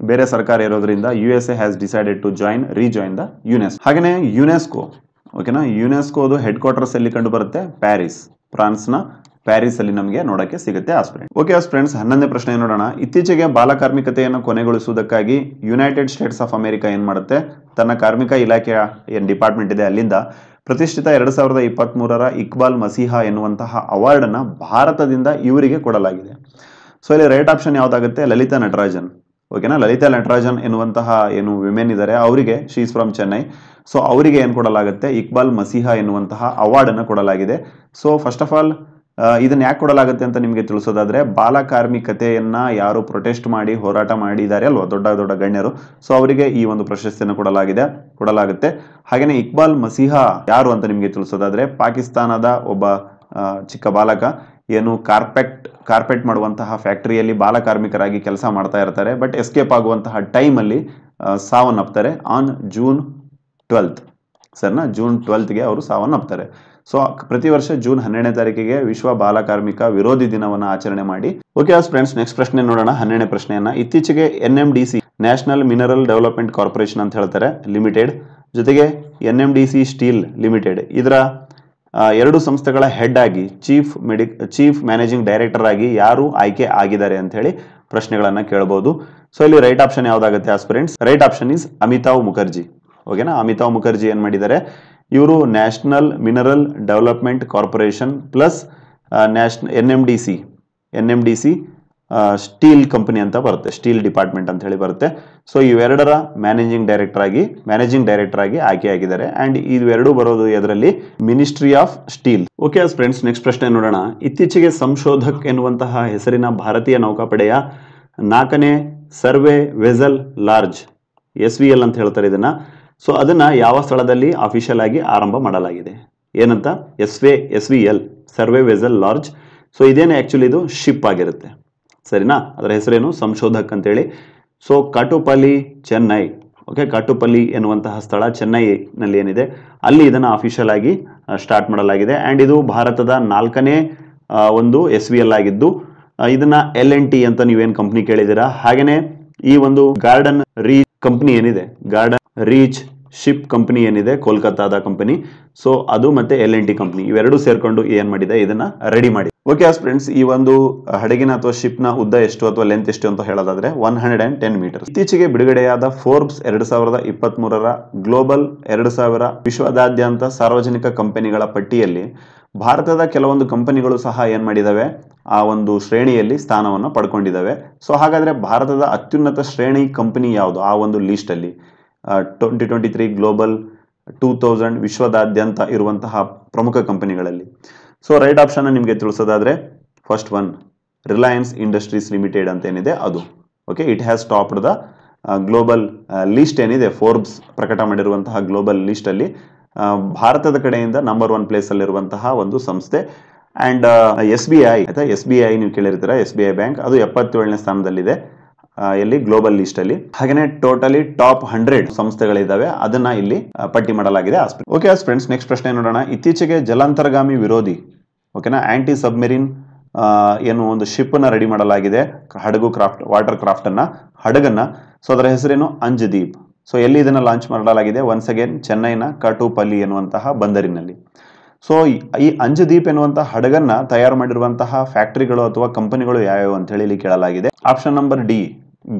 ಬೇರೆ ಸರ್ಕಾರ ಇರೋದ್ರಿಂದ U S A has decided to join rejoin the ಯುನೆಸ್ ಹಾಗೇನೆ ಯುನೆಸ್ಕೋ ಓಕೆನಾ ಯುನೆಸ್ಕೋದು ಹೆಡ್ ಕ್ವಾರ್ಟರ್ಸ್ ಅಲ್ಲಿ ಕಂಡು ಬರುತ್ತೆ ಪ್ಯಾರಿಸ್ ಫ್ರಾನ್ಸ್ನ ಪ್ಯಾರಿಸ್ ಅಲ್ಲಿ ನಮಗೆ ನೋಡಕ್ಕೆ ಸಿಗುತ್ತೆ ಆಸ್ಪ್ರೆಂಡ್ ಓಕೆ ಫ್ರೆಂಡ್ಸ್ ಹನ್ನೊಂದನೇ ಪ್ರಶ್ನೆ ನೋಡೋಣ ಇತ್ತೀಚೆಗೆ ಬಾಲ ಕಾರ್ಮಿಕತೆಯನ್ನು ಕೊನೆಗೊಳಿಸುವುದಕ್ಕಾಗಿ ಯುನೈಟೆಡ್ ಸ್ಟೇಟ್ಸ್ ಆಫ್ ಅಮೆರಿಕಾ ಏನ್ ಮಾಡುತ್ತೆ ತನ್ನ ಕಾರ್ಮಿಕ ಇಲಾಖೆಯ ಏನ್ ಡಿಪಾರ್ಟ್ಮೆಂಟ್ ಇದೆ ಅಲ್ಲಿಂದ ಪ್ರತಿಷ್ಠಿತ ಎರಡು ಸಾವಿರದ ಇಪ್ಪತ್ತ್ಮೂರರ ಇಕ್ಬಾಲ್ ಮಸೀಹಾ ಎನ್ನುವಂತಹ ಅವಾರ್ಡನ್ನು ಭಾರತದಿಂದ ಇವರಿಗೆ ಕೊಡಲಾಗಿದೆ ಸೊ ಇಲ್ಲಿ ರೈಟ್ ಆಪ್ಷನ್ ಯಾವುದಾಗುತ್ತೆ ಲಲಿತಾ ನಟರಾಜನ್ ಓಕೆನಾ ಲಲಿತಾ ನಟರಾಜನ್ ಎನ್ನುವಂತಹ ಏನು ವಿಮೆನ್ ಇದ್ದಾರೆ ಅವರಿಗೆ ಶೀಸ್ ಫ್ರಮ್ ಚೆನ್ನೈ ಸೊ ಅವರಿಗೆ ಏನು ಕೊಡಲಾಗುತ್ತೆ ಇಕ್ಬಾಲ್ ಮಸೀಹಾ ಎನ್ನುವಂತಹ ಅವಾರ್ಡನ್ನು ಕೊಡಲಾಗಿದೆ ಸೊ ಫಸ್ಟ್ ಆಫ್ ಆಲ್ ಇದನ್ನು ಯಾಕೆ ಕೊಡಲಾಗುತ್ತೆ ಅಂತ ನಿಮಗೆ ತಿಳಿಸೋದಾದರೆ ಬಾಲ ಯಾರು ಪ್ರೊಟೆಸ್ಟ್ ಮಾಡಿ ಹೋರಾಟ ಮಾಡಿದ್ದಾರೆ ಅಲ್ವಾ ದೊಡ್ಡ ದೊಡ್ಡ ಗಣ್ಯರು ಸೊ ಅವರಿಗೆ ಈ ಒಂದು ಪ್ರಶಸ್ತಿಯನ್ನು ಕೊಡಲಾಗಿದೆ ಕೊಡಲಾಗುತ್ತೆ ಹಾಗೆಯೇ ಇಕ್ಬಾಲ್ ಮಸೀಹಾ ಯಾರು ಅಂತ ನಿಮಗೆ ತಿಳಿಸೋದಾದರೆ ಪಾಕಿಸ್ತಾನದ ಒಬ್ಬ ಚಿಕ್ಕ ಬಾಲಕ ಏನು ಕಾರ್ಪೆಟ್ ಕಾರ್ಪೆಟ್ ಮಾಡುವಂತಹ ಫ್ಯಾಕ್ಟರಿಯಲ್ಲಿ ಬಾಲಕಾರ್ಮಿಕರಾಗಿ ಕಾರ್ಮಿಕರಾಗಿ ಕೆಲಸ ಮಾಡ್ತಾ ಇರ್ತಾರೆ ಬಟ್ ಎಸ್ಕೇಪ್ ಆಗುವಂತಹ ಟೈಮಲ್ಲಿ ಸಾವನ್ನಪ್ತಾರೆ ಆನ್ ಜೂನ್ ಟ್ವೆಲ್ತ್ ಸರ್ನ ಜೂನ್ ಟ್ವೆಲ್ತ್ಗೆ ಅವರು ಸಾವನ್ನಪ್ತಾರೆ ಸೊ ಪ್ರತಿ ವರ್ಷ ಜೂನ್ ಹನ್ನೆರಡನೇ ತಾರೀಕಿಗೆ ವಿಶ್ವ ಬಾಲಕಾರ್ಮಿಕ ವಿರೋಧಿ ದಿನವನ್ನು ಆಚರಣೆ ಮಾಡಿ ಓಕೆ ಆಸ್ ಫ್ರೆಂಡ್ಸ್ ನೆಕ್ಸ್ಟ್ ಪ್ರಶ್ನೆ ನೋಡೋಣ ಹನ್ನೆರಡನೇ ಪ್ರಶ್ನೆಯನ್ನ ಇತ್ತೀಚೆಗೆ N M D C National Mineral Development Corporation ಅಂತ ಹೇಳ್ತಾರೆ ಲಿಮಿಟೆಡ್ ಜೊತೆಗೆ N M D C Steel Limited ಇದರ ಎರಡು ಸಂಸ್ಥೆಗಳ ಹೆಡ್ ಆಗಿ ಚೀಫ್ ಮೆಡಿ ಚೀಫ್ ಮ್ಯಾನೇಜಿಂಗ್ ಡೈರೆಕ್ಟರ್ ಆಗಿ ಯಾರು ಆಯ್ಕೆ ಆಗಿದ್ದಾರೆ ಅಂತ ಹೇಳಿ ಪ್ರಶ್ನೆಗಳನ್ನು ಕೇಳಬಹುದು ಸೊ ಇಲ್ಲಿ right option as aspirants right option is Amitava Mukherjee ಓಕೆನಾ ಅಮಿತಾವ್ ಮುಖರ್ಜಿ ಏನ್ ಮಾಡಿದ್ದಾರೆ ಇವರು National Mineral Development Corporation plus nation N M D C N M D C steel company ಅಂತ ಬರುತ್ತೆ ಸ್ಟೀಲ್ ಡಿಪಾರ್ಟ್ಮೆಂಟ್ ಅಂತ ಹೇಳಿ ಬರುತ್ತೆ ಸೊ ಇವೆರಡರ ಮ್ಯಾನೇಜಿಂಗ್ ಡೈರೆಕ್ಟರ್ ಆಗಿ ಮ್ಯಾನೇಜಿಂಗ್ ಡೈರೆಕ್ಟರ್ ಆಗಿ ಆಯ್ಕೆಯಾಗಿದ್ದಾರೆ ಆ್ಯಂಡ್ ಇವೆರಡೂ ಬರೋದು ಇದರಲ್ಲಿ Ministry of Steel okay friends next ಪ್ರಶ್ನೆ ನೋಡೋಣ ಇತ್ತೀಚೆಗೆ ಸಂಶೋಧಕ್ ಎನ್ನುವಂತಹ ಹೆಸರಿನ ಭಾರತೀಯ ನೌಕಾಪಡೆಯ ನಾಲ್ಕನೇ survey vessel large S V L ಅಂತ ಹೇಳ್ತಾರೆ ಇದನ್ನ ಸೊ ಅದನ್ನು ಯಾವ ಸ್ಥಳದಲ್ಲಿ ಅಫಿಷಿಯಲ್ ಆಗಿ ಆರಂಭ ಮಾಡಲಾಗಿದೆ ಏನಂತ S V S V L survey vessel large so ಇದೇನೆ ಆ್ಯಕ್ಚುಲಿ ಇದು ಶಿಪ್ ಆಗಿರುತ್ತೆ ಸರಿನಾ ಅದರ ಹೆಸರೇನು ಸಂಶೋಧಕ್ ಅಂತೇಳಿ ಸೊ ಕಾಟುಪಲ್ಲಿ ಚೆನ್ನೈ ಓಕೆ ಕಾಟುಪಲ್ಲಿ ಎನ್ನುವಂತಹ ಸ್ಥಳ ಚೆನ್ನೈನಲ್ಲಿ ಏನಿದೆ ಅಲ್ಲಿ ಇದನ್ನು ಅಫಿಷಿಯಲ್ ಆಗಿ ಸ್ಟಾರ್ಟ್ ಮಾಡಲಾಗಿದೆ ಆ್ಯಂಡ್ ಇದು ಭಾರತದ ನಾಲ್ಕನೇ ಒಂದು ಎಸ್ ವಿ ಎಲ್ ಆಗಿದ್ದು ಇದನ್ನ ಎಲ್ ಎನ್ ಟಿ ಅಂತ ನೀವೇನು ಕಂಪ್ನಿ ಕೇಳಿದ್ದೀರಾ ಹಾಗೆಯೇ ಈ ಒಂದು ಗಾರ್ಡನ್ ರೀಚ್ ಕಂಪ್ನಿ ಏನಿದೆ ಗಾರ್ಡನ್ ರೀಚ್ ಶಿಪ್ ಕಂಪನಿ ಏನಿದೆ ಕೋಲ್ಕತ್ತಾದ ಕಂಪನಿ ಸೊ ಅದು ಮತ್ತೆ ಎಲ್ ಎನ್ ಟಿ ಕಂಪನಿ ಇವೆರಡು ಸೇರ್ಕೊಂಡು ಏನ್ ಮಾಡಿದೆ ಇದನ್ನ ರೆಡಿ ಮಾಡಿ ಓಕೆ ಆಸ್ ಫ್ರೆಂಡ್ಸ್ ಈ ಒಂದು ಹಡಗಿನ ಅಥವಾ ಶಿಪ್ ನ ಉದ್ದ ಎಷ್ಟು ಅಥವಾ ಲೆಂತ್ ಎಷ್ಟು ಅಂತ ಹೇಳೋದಾದ್ರೆ one hundred and ten metre ಇತ್ತೀಚೆಗೆ ಬಿಡುಗಡೆಯಾದ ಫೋರ್ಬ್ಸ್ ಎರಡು ಸಾವಿರದ ಇಪ್ಪತ್ತ್ ಮೂರರ ಗ್ಲೋಬಲ್ ಎರಡು ಸಾವಿರ ವಿಶ್ವದಾದ್ಯಂತ ಸಾರ್ವಜನಿಕ ಕಂಪನಿಗಳ ಪಟ್ಟಿಯಲ್ಲಿ ಭಾರತದ ಕೆಲವೊಂದು ಕಂಪನಿಗಳು ಸಹ ಏನ್ ಮಾಡಿದಾವೆ ಆ ಒಂದು ಶ್ರೇಣಿಯಲ್ಲಿ ಸ್ಥಾನವನ್ನು ಪಡ್ಕೊಂಡಿದ್ದಾವೆ ಸೊ ಹಾಗಾದ್ರೆ ಭಾರತದ ಅತ್ಯುನ್ನತ ಶ್ರೇಣಿ ಕಂಪನಿ ಯಾವುದು ಆ ಒಂದು ಅಲ್ಲಿ twenty twenty three global two thousand ವಿಶ್ವದಾದ್ಯಂತ ಇರುವಂತಹ ಪ್ರಮುಖ ಕಂಪನಿಗಳಲ್ಲಿ ಸೊ ರೈಟ್ ಆಪ್ಷನ್ನ ನಿಮಗೆ ತಿಳಿಸೋದಾದರೆ first one Reliance Industries Limited ಅಂತ ಏನಿದೆ ಅದು okay it has topped the global list ಏನಿದೆ ಫೋರ್ಬ್ಸ್ ಪ್ರಕಟ ಮಾಡಿರುವಂತಹ ಗ್ಲೋಬಲ್ ಲೀಸ್ಟಲ್ಲಿ ಭಾರತದ ಕಡೆಯಿಂದ ನಂಬರ್ ಒನ್ ಪ್ಲೇಸಲ್ಲಿರುವಂತಹ ಒಂದು ಸಂಸ್ಥೆ ಆ್ಯಂಡ್ ಎಸ್ ಬಿ ಐ ಆಯಿತಾ ಎಸ್ ಬಿ ಐ ನೀವು ಕೇಳಿರ್ತೀರ ಎಸ್ ಬಿ ಐ ಬ್ಯಾಂಕ್ ಅದು ಎಪ್ಪತ್ತೇಳನೇ ಸ್ಥಾನದಲ್ಲಿದೆ ಎಲ್ಲಿ ಗ್ಲೋಬಲ್ ಲಿಸ್ಟ್ ಅಲ್ಲಿ ಹಾಗೆ ಟೋಟಲಿ ಟಾಪ್ ಹಂಡ್ರೆಡ್ ಸಂಸ್ಥೆಗಳಿದ್ದಾವೆ ಅದನ್ನ ಇಲ್ಲಿ ಪಟ್ಟಿ ಮಾಡಲಾಗಿದೆ ಓಕೆ ಫ್ರೆಂಡ್ಸ್ ನೆಕ್ಸ್ಟ್ ಪ್ರಶ್ನೆ ನೋಡೋಣ ಇತ್ತೀಚೆಗೆ ಜಲಾಂತರ್ಗಾಮಿ ವಿರೋಧಿ ಓಕೆನಾ ಆಂಟಿ ಸಬ್ಮೆರಿನ್ ಏನು ಒಂದು ಶಿಪ್ ರೆಡಿ ಮಾಡಲಾಗಿದೆ ಹಡಗು ಕ್ರಾಫ್ಟ್ ವಾಟರ್ ಕ್ರಾಫ್ಟ್ ಅನ್ನ ಹಡಗನ್ನ ಸೊ ಅದರ ಹೆಸರೇನು ಅಂಜದೀಪ್ ಸೊ ಎಲ್ಲಿ ಇದನ್ನ ಲಾಂಚ್ ಮಾಡಲಾಗಿದೆ ಒನ್ಸ್ ಅಗೇನ್ ಚೆನ್ನೈನ ಕಟುಪಲ್ಲಿ ಎನ್ನುವಂತಹ ಬಂದರಿನಲ್ಲಿ ಸೊ ಈ ಅಂಜದೀಪ್ ಎನ್ನುವಂತಹ ಹಡಗನ್ನ ತಯಾರು ಮಾಡಿರುವಂತಹ ಫ್ಯಾಕ್ಟರಿಗಳು ಅಥವಾ ಕಂಪನಿಗಳು ಯಾವ್ಯಾವು ಅಂತ ಹೇಳಿ ಕೇಳಲಾಗಿದೆ option number D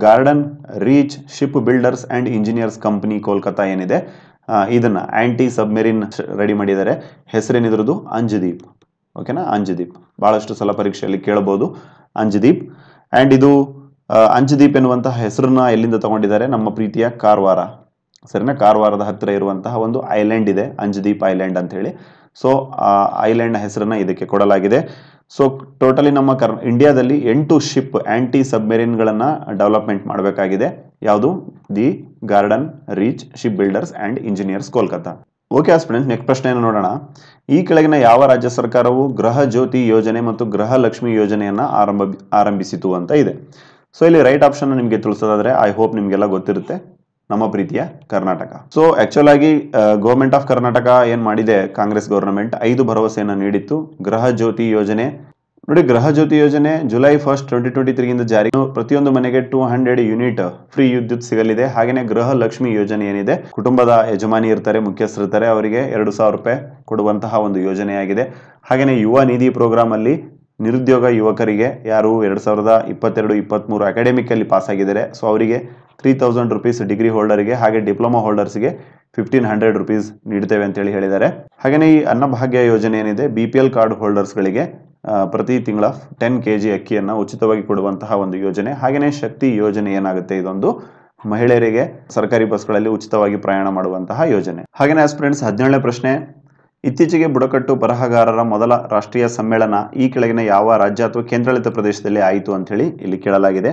Garden Reach Ship Builders and Engineers company Kolkata ಏನಿದೆ ಇದನ್ನು ಆ್ಯಂಟಿ ಸಬ್ಮೆರಿನ್ ರೆಡಿ ಮಾಡಿದ್ದಾರೆ ಹೆಸರೇನಿದ್ರದ್ದು ಅಂಜದೀಪ್ ಓಕೆನಾ ಅಂಜದೀಪ್ ಭಾಳಷ್ಟು ಸಲ ಪರೀಕ್ಷೆಯಲ್ಲಿ ಕೇಳಬಹುದು ಅಂಜದೀಪ್ ಆ್ಯಂಡ್ ಇದು ಅಂಜದೀಪ್ ಎನ್ನುವಂತಹ ಹೆಸರನ್ನ ಎಲ್ಲಿಂದ ತಗೊಂಡಿದ್ದಾರೆ ನಮ್ಮ ಪ್ರೀತಿಯ ಕಾರವಾರ ಸರಿನಾ ಕಾರವಾರದ ಹತ್ತಿರ ಇರುವಂತಹ ಒಂದು ಐಲ್ಯಾಂಡ್ ಇದೆ ಅಂಜದೀಪ್ ಐಲ್ಯಾಂಡ್ ಅಂತ ಹೇಳಿ ಸೊ ಐಲ್ಯಾಂಡ್ ಹೆಸರನ್ನ ಇದಕ್ಕೆ ಕೊಡಲಾಗಿದೆ ಸೊ ಟೋಟಲಿ ನಮ್ಮ ಕರ್ ಇಂಡಿಯಾದಲ್ಲಿ ಎಂಟು ಶಿಪ್ ಆ್ಯಂಟಿ ಸಬ್ಮೆರೀನ್ಗಳನ್ನು ಡೆವಲಪ್ಮೆಂಟ್ ಮಾಡಬೇಕಾಗಿದೆ ಯಾವುದು the Garden Reach Ship Builders and Engineers Kolkata okay friends next ಪ್ರಶ್ನೆಯನ್ನು ನೋಡೋಣ ಈ ಕೆಳಗಿನ ಯಾವ ರಾಜ್ಯ ಸರ್ಕಾರವು ಗೃಹ ಜ್ಯೋತಿ ಯೋಜನೆ ಮತ್ತು ಗೃಹ ಲಕ್ಷ್ಮಿ ಯೋಜನೆಯನ್ನು ಆರಂಭ ಆರಂಭಿಸಿತು ಅಂತ ಇದೆ ಸೊ ಇಲ್ಲಿ ರೈಟ್ ಆಪ್ಷನ್ ನಿಮಗೆ ತಿಳಿಸೋದಾದರೆ ಐ ಹೋಪ್ ನಿಮಗೆಲ್ಲ ಗೊತ್ತಿರುತ್ತೆ ನಮ್ಮ ಪ್ರೀತಿಯ ಕರ್ನಾಟಕ ಸೊ ಆಕ್ಚುಲ್ ಆಗಿ ಗೌರ್ಮೆಂಟ್ ಆಫ್ ಕರ್ನಾಟಕ ಏನು ಮಾಡಿದೆ ಕಾಂಗ್ರೆಸ್ ಗೌರ್ಮೆಂಟ್ ಐದು ಭರವಸೆಯನ್ನು ನೀಡಿತ್ತು ಗೃಹ ಜ್ಯೋತಿ ಯೋಜನೆ ನೋಡಿ ಗೃಹ ಜ್ಯೋತಿ ಯೋಜನೆ ಜುಲೈ ಫಸ್ಟ್ ಟ್ವೆಂಟಿ ಟ್ವೆಂಟಿ ತ್ರೀಗಿಂದ ಜಾರಿ ಪ್ರತಿಯೊಂದು ಮನೆಗೆ ಟೂ ಹಂಡ್ರೆಡ್ ಯೂನಿಟ್ ಫ್ರೀ ವಿದ್ಯುತ್ ಸಿಗಲಿದೆ ಹಾಗೆಯೇ ಗೃಹ ಲಕ್ಷ್ಮಿ ಯೋಜನೆ ಏನಿದೆ ಕುಟುಂಬದ ಯಜಮಾನಿ ಇರ್ತಾರೆ ಮುಖ್ಯಸ್ಥರಿರ್ತಾರೆ ಅವರಿಗೆ ಎರಡು ಸಾವಿರ ರೂಪಾಯಿ ಕೊಡುವಂತಹ ಒಂದು ಯೋಜನೆಯಾಗಿದೆ ಹಾಗೆಯೇ ಯುವ ನಿಧಿ ಪ್ರೋಗ್ರಾಮ್ ಅಲ್ಲಿ ನಿರುದ್ಯೋಗ ಯುವಕರಿಗೆ ಯಾರು ಎರಡು ಸಾವಿರದ ಇಪ್ಪತ್ತೆರಡು ಇಪ್ಪತ್ತ್ಮೂರು ಅಕಾಡೆಮಿಕಲ್ಲಿ ಪಾಸ್ ಆಗಿದ್ದಾರೆ ಸೊ ಅವರಿಗೆ ತ್ರೀ ತೌಸಂಡ್ ರುಪೀಸ್ ಡಿಗ್ರಿ ಹೋಲ್ಡರ್ಗೆ ಹಾಗೆ ಡಿಪ್ಲೊಮಾ ಹೋಲ್ಡರ್ಸ್ಗೆ ಫಿಫ್ಟೀನ್ ಹಂಡ್ರೆಡ್ ರುಪೀಸ್ ನೀಡ್ತೇವೆ ಅಂತೇಳಿ ಹೇಳಿದ್ದಾರೆ ಹಾಗೆಯೇ ಈ ಅನ್ನಭಾಗ್ಯ ಯೋಜನೆ ಏನಿದೆ ಬಿ ಪಿ ಎಲ್ ಕಾರ್ಡ್ ಹೋಲ್ಡರ್ಸ್ಗಳಿಗೆ ಪ್ರತಿ ತಿಂಗಳ ಟೆನ್ ಕೆ ಜಿ ಅಕ್ಕಿಯನ್ನು ಉಚಿತವಾಗಿ ಕೊಡುವಂತಹ ಒಂದು ಯೋಜನೆ ಹಾಗೆಯೇ ಶಕ್ತಿ ಯೋಜನೆ ಏನಾಗುತ್ತೆ ಇದೊಂದು ಮಹಿಳೆಯರಿಗೆ ಸರ್ಕಾರಿ ಬಸ್ಗಳಲ್ಲಿ ಉಚಿತವಾಗಿ ಪ್ರಯಾಣ ಮಾಡುವಂತಹ ಯೋಜನೆ ಹಾಗೆಯೇ ಫ್ರೆಂಡ್ಸ್ ಹದಿನೇಳನೇ ಪ್ರಶ್ನೆ ಇತ್ತೀಚೆಗೆ ಬುಡಕಟ್ಟು ಬರಹಗಾರರ ಮೊದಲ ರಾಷ್ಟ್ರೀಯ ಸಮ್ಮೇಳನ ಈ ಕೆಳಗಿನ ಯಾವ ರಾಜ್ಯ ಅಥವಾ ಕೇಂದ್ರಾಡಳಿತ ಪ್ರದೇಶದಲ್ಲಿ ಆಯಿತು ಅಂತ ಹೇಳಿ ಇಲ್ಲಿ ಕೇಳಲಾಗಿದೆ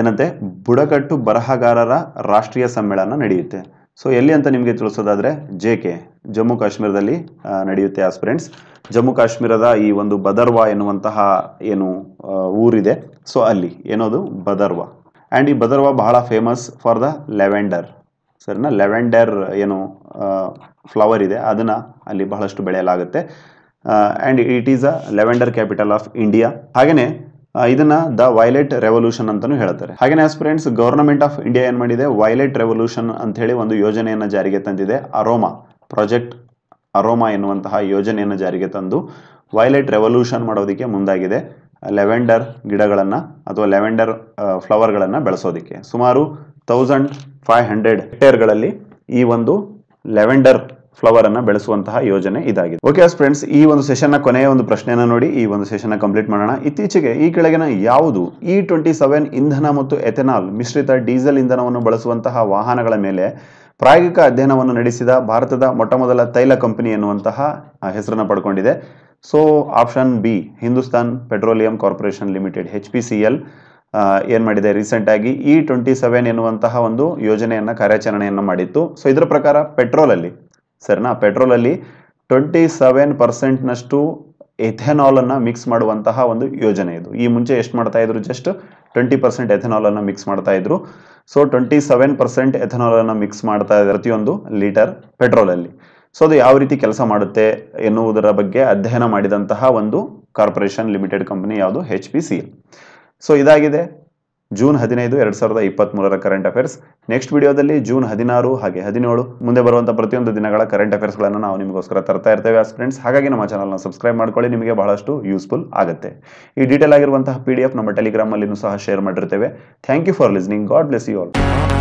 ಏನಂತೆ ಬುಡಕಟ್ಟು ಬರಹಗಾರರ ರಾಷ್ಟ್ರೀಯ ಸಮ್ಮೇಳನ ನಡೆಯುತ್ತೆ ಸೊ ಎಲ್ಲಿ ಅಂತ ನಿಮಗೆ ತಿಳಿಸೋದಾದರೆ ಜೆ ಕೆ ಜಮ್ಮು ಕಾಶ್ಮೀರದಲ್ಲಿ ನಡೆಯುತ್ತೆ ಫ್ರೆಂಡ್ಸ್ ಜಮ್ಮು ಕಾಶ್ಮೀರದ ಈ ಒಂದು ಬದರ್ವಾ ಎನ್ನುವಂತಹ ಏನು ಊರಿದೆ ಸೊ ಅಲ್ಲಿ ಏನೋದು ಬದರ್ವಾ ಆ್ಯಂಡ್ ಈ ಬದರ್ವಾ ಬಹಳ ಫೇಮಸ್ ಫಾರ್ ದ ಲೆವೆಂಡರ್ ಸರಿನಾ ಲೆವೆಂಡರ್ ಏನು ಫ್ಲವರ್ ಇದೆ ಅದನ್ನು ಅಲ್ಲಿ ಬಹಳಷ್ಟು ಬೆಳೆಯಲಾಗುತ್ತೆ and it is a lavender capital of India ಹಾಗೆಯೇ ಇದನ್ನ ದ ವೈಲೆಟ್ ರೆವಲ್ಯೂಷನ್ ಅಂತಾನೂ ಹೇಳ್ತಾರೆ ಹಾಗೆ ಫ್ರೆಂಡ್ಸ್ ಗವರ್ಮೆಂಟ್ ಆಫ್ ಇಂಡಿಯಾ ಏನ್ ಮಾಡಿದೆ ವೈಲೆಟ್ ರೆವಲ್ಯೂಷನ್ ಅಂತ ಹೇಳಿ ಒಂದು ಯೋಜನೆಯನ್ನು ಜಾರಿಗೆ ತಂದಿದೆ ಅರೋಮಾ ಪ್ರಾಜೆಕ್ಟ್ ಅರೋಮಾ ಎನ್ನುವಂತಹ ಯೋಜನೆಯನ್ನು ಜಾರಿಗೆ ತಂದು ವೈಲೆಟ್ ರೆವಲ್ಯೂಷನ್ ಮಾಡೋದಕ್ಕೆ ಮುಂದಾಗಿದೆ ಲೆವೆಂಡರ್ ಗಿಡಗಳನ್ನು ಅಥವಾ ಲೆವೆಂಡರ್ ಫ್ಲವರ್ಗಳನ್ನು ಬೆಳೆಸೋದಕ್ಕೆ ಸುಮಾರು ತೌಸಂಡ್ ಫೈವ್ ಹಂಡ್ರೆಡ್ ಹೆಕ್ಟೇರ್ಗಳಲ್ಲಿ ಈ ಒಂದು ಲೆವೆಂಡರ್ ಫ್ಲವರ್ ಅನ್ನ ಬೆಳೆಸುವಂತಹ ಯೋಜನೆ ಇದಾಗಿದೆ ಓಕೆ ಫ್ರೆಂಡ್ಸ್ ಈ ಒಂದು ಸೆಷನ್ ನ ಕೊನೆಯ ಒಂದು ಪ್ರಶ್ನೆಯನ್ನು ನೋಡಿ ಈ ಒಂದು ಸೆಷನ್ ಕಂಪ್ಲೀಟ್ ಮಾಡೋಣ ಇತ್ತೀಚೆಗೆ ಈ ಕೆಳಗಿನ ಯಾವುದು ಇ ಟ್ವೆಂಟಿ ಸೆವೆನ್ ಇಂಧನ ಮತ್ತು ಎಥೆನಾಲ್ ಮಿಶ್ರಿತ ಡೀಸೆಲ್ ಇಂಧನವನ್ನು ಬಳಸುವಂತಹ ವಾಹನಗಳ ಮೇಲೆ ಪ್ರಾಯೋಗಿಕ ಅಧ್ಯಯನವನ್ನು ನಡೆಸಿದ ಭಾರತದ ಮೊಟ್ಟಮೊದಲ ತೈಲ ಕಂಪನಿ ಎನ್ನುವಂತಹ ಹೆಸರನ್ನು ಪಡ್ಕೊಂಡಿದೆ so option B Hindustan Petroleum Corporation Limited H P C L ಏನು ಮಾಡಿದೆ ರೀಸೆಂಟಾಗಿ ಇ ಟ್ವೆಂಟಿ ಸೆವೆನ್ ಎನ್ನುವಂತಹ ಒಂದು ಯೋಜನೆಯನ್ನು ಕಾರ್ಯಾಚರಣೆಯನ್ನು ಮಾಡಿತ್ತು ಸೊ ಇದರ ಪ್ರಕಾರ ಪೆಟ್ರೋಲಲ್ಲಿ ಸರಿನಾ ಪೆಟ್ರೋಲಲ್ಲಿ ಟ್ವೆಂಟಿ ಸೆವೆನ್ ಪರ್ಸೆಂಟ್ನಷ್ಟು ಎಥೆನಾಲನ್ನು ಮಿಕ್ಸ್ ಮಾಡುವಂತಹ ಒಂದು ಯೋಜನೆ ಇದು ಈ ಮುಂಚೆ ಎಷ್ಟು ಮಾಡ್ತಾಯಿದ್ರು ಜಸ್ಟ್ ಟ್ವೆಂಟಿ ಪರ್ಸೆಂಟ್ ಎಥೆನಾಲನ್ನು ಮಿಕ್ಸ್ ಮಾಡ್ತಾಯಿದ್ರು ಸೊ ಟ್ವೆಂಟಿ ಸೆವೆನ್ ಪರ್ಸೆಂಟ್ ಎಥೆನಾಲನ್ನು ಮಿಕ್ಸ್ ಮಾಡ್ತಾ ಇದ್ದಾರೆ ಪ್ರತಿಯೊಂದು ಲೀಟರ್ ಪೆಟ್ರೋಲಲ್ಲಿ ಸೊ ಅದು ಯಾವ ರೀತಿ ಕೆಲಸ ಮಾಡುತ್ತೆ ಎನ್ನುವುದರ ಬಗ್ಗೆ ಅಧ್ಯಯನ ಮಾಡಿದಂತಹ ಒಂದು ಕಾರ್ಪೊರೇಷನ್ ಲಿಮಿಟೆಡ್ ಕಂಪನಿ ಯಾವುದು H P C L so ಇದಾಗಿದೆ ಜೂನ್ ಹದಿನೈದು ಎರಡು ಸಾವಿರದ ಮೂರರ ಕರೆಂಟ್ ಅಫೇರ್ಸ್ ನೆಕ್ಸ್ಟ್ ವಿಡಿಯೋದಲ್ಲಿ ಜೂನ್ ಹದಿನಾರು ಹಾಗೆ ಹದಿನೇಳು ಮುಂದೆ ಬರುವಂಥ ಪ್ರತಿಯೊಂದು ದಿನಗಳ ಕರೆಂಟ್ ಅಫೇರ್ಸ್ಗಳನ್ನು ನಾವು ನಿಮಗೋಸ್ಕರ ತರ್ತಾ ಇರ್ತೇವೆ ಫ್ರೆಂಡ್ಸ್ ಹಾಗಾಗಿ ನಮ್ಮ ಚಾನಲ್ನ ಸಬ್ಸ್ಕ್ರೈಬ್ ಮಾಡ್ಕೊಳ್ಳಿ ನಿಮಗೆ ಬಹಳಷ್ಟು ಯೂಸ್ಫುಲ್ ಆಗುತ್ತೆ ಈ ಡೀಟೇಲ್ ಆಗಿರುವಂತಹ ಪಿ ಡಿ ಎಫ್ ನಮ್ಮ ಟೆಲಿಗ್ರಾಮಲ್ಲಿನೂ ಸಹ ಶೇರ್ ಮಾಡಿರ್ತೇವೆ thank you for listening God bless you all